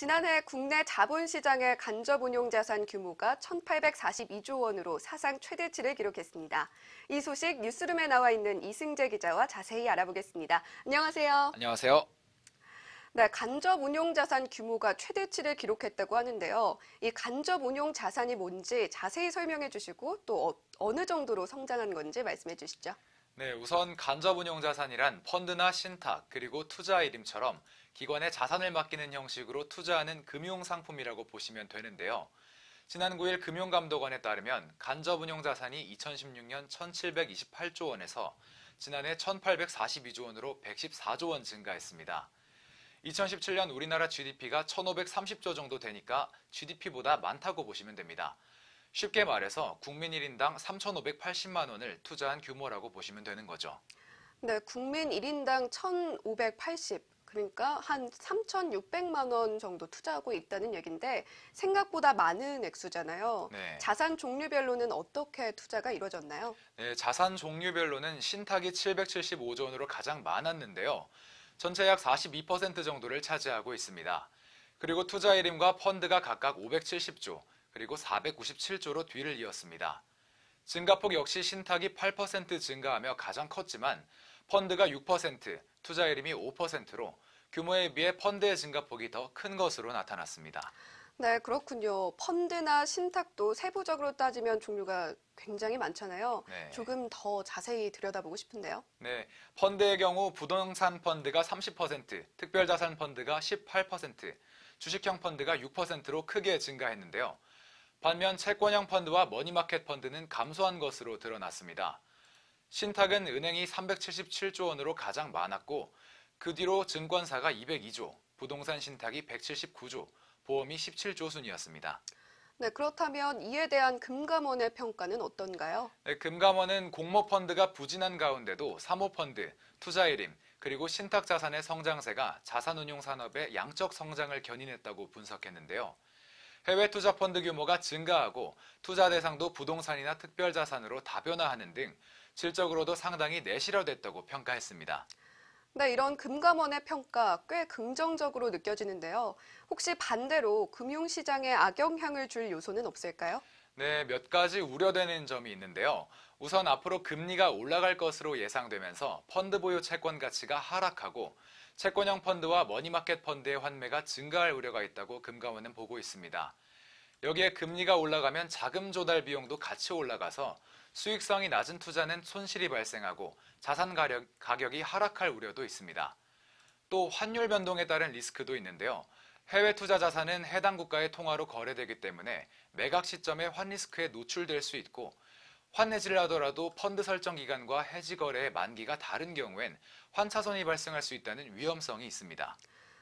지난해 국내 자본시장의 간접운용자산 규모가 1,842조 원으로 사상 최대치를 기록했습니다. 이 소식 뉴스룸에 나와 있는 이승재 기자와 자세히 알아보겠습니다. 안녕하세요. 안녕하세요. 네, 간접 운용 자산 규모가 최대치를 기록했다고 하는데요. 이 간접 운용 자산이 뭔지 자세히 설명해 주시고 또 어, 어느 정도로 성장한 건지 말씀해 주시죠. 네, 우선 간접운용 자산이란 펀드나 신탁 그리고 투자 이름처럼 기관에 자산을 맡기는 형식으로 투자하는 금융 상품이라고 보시면 되는데요. 지난 9일 금융감독원에 따르면 간접운용 자산이 2016년 1,728조 원에서 지난해 1,842조 원으로 114조 원 증가했습니다. 2017년 우리나라 GDP가 1,530조 정도 되니까 GDP보다 많다고 보시면 됩니다. 쉽게 말해서 국민 1인당 3,580만 원을 투자한 규모라고 보시면 되는 거죠. 네, 국민 1인당 1,580 그러니까 한 3,600만 원 정도 투자하고 있다는 얘긴데 생각보다 많은 액수잖아요. 네. 자산 종류별로는 어떻게 투자가 이루어졌나요? 네, 자산 종류별로는 신탁이 775조 원으로 가장 많았는데요. 전체 약 42% 정도를 차지하고 있습니다. 그리고 투자 이름과 펀드가 각각 570조, 그리고 497조로 뒤를 이었습니다. 증가폭 역시 신탁이 8% 증가하며 가장 컸지만 펀드가 6%, 투자 이름이 5%로 규모에 비해 펀드의 증가폭이 더 큰 것으로 나타났습니다. 네, 그렇군요. 펀드나 신탁도 세부적으로 따지면 종류가 굉장히 많잖아요. 네. 조금 더 자세히 들여다보고 싶은데요. 네, 펀드의 경우 부동산 펀드가 30%, 특별자산 펀드가 18%, 주식형 펀드가 6%로 크게 증가했는데요. 반면 채권형 펀드와 머니마켓 펀드는 감소한 것으로 드러났습니다. 신탁은 은행이 377조 원으로 가장 많았고 그 뒤로 증권사가 202조, 부동산 신탁이 179조, 보험이 17조 순이었습니다. 네, 그렇다면 이에 대한 금감원의 평가는 어떤가요? 네, 금감원은 공모펀드가 부진한 가운데도 사모펀드, 투자이림, 그리고 신탁자산의 성장세가 자산운용 산업의 양적 성장을 견인했다고 분석했는데요. 해외 투자 펀드 규모가 증가하고 투자 대상도 부동산이나 특별자산으로 다변화하는 등 실적으로도 상당히 내실화됐다고 평가했습니다. 네, 이런 금감원의 평가 꽤 긍정적으로 느껴지는데요. 혹시 반대로 금융시장에 악영향을 줄 요소는 없을까요? 네, 몇 가지 우려되는 점이 있는데요. 우선 앞으로 금리가 올라갈 것으로 예상되면서 펀드 보유 채권 가치가 하락하고 채권형 펀드와 머니마켓 펀드의 환매가 증가할 우려가 있다고 금감원은 보고 있습니다. 여기에 금리가 올라가면 자금 조달 비용도 같이 올라가서 수익성이 낮은 투자는 손실이 발생하고 자산 가격이 하락할 우려도 있습니다. 또 환율 변동에 따른 리스크도 있는데요. 해외 투자 자산은 해당 국가의 통화로 거래되기 때문에 매각 시점에 환리스크에 노출될 수 있고 환해지를 하더라도 펀드 설정 기간과 해지 거래의 만기가 다른 경우엔 환차손이 발생할 수 있다는 위험성이 있습니다.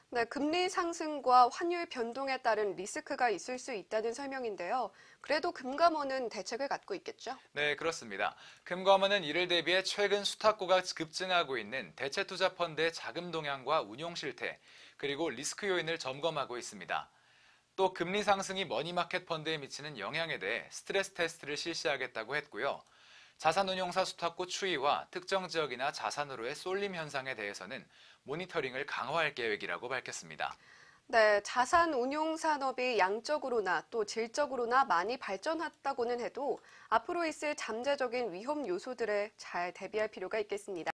네, 금리 상승과 환율 변동에 따른 리스크가 있을 수 있다는 설명인데요. 그래도 금감원은 대책을 갖고 있겠죠? 네, 그렇습니다. 금감원은 이를 대비해 최근 수탁고가 급증하고 있는 대체투자 펀드의 자금 동향과 운용 실태, 그리고 리스크 요인을 점검하고 있습니다. 또 금리 상승이 머니마켓 펀드에 미치는 영향에 대해 스트레스 테스트를 실시하겠다고 했고요. 자산운용사 수탁구 추이와 특정 지역이나 자산으로의 쏠림 현상에 대해서는 모니터링을 강화할 계획이라고 밝혔습니다. 네, 자산 운용 산업이 양적으로나 또 질적으로나 많이 발전했다고는 해도 앞으로 있을 잠재적인 위험 요소들에 잘 대비할 필요가 있겠습니다.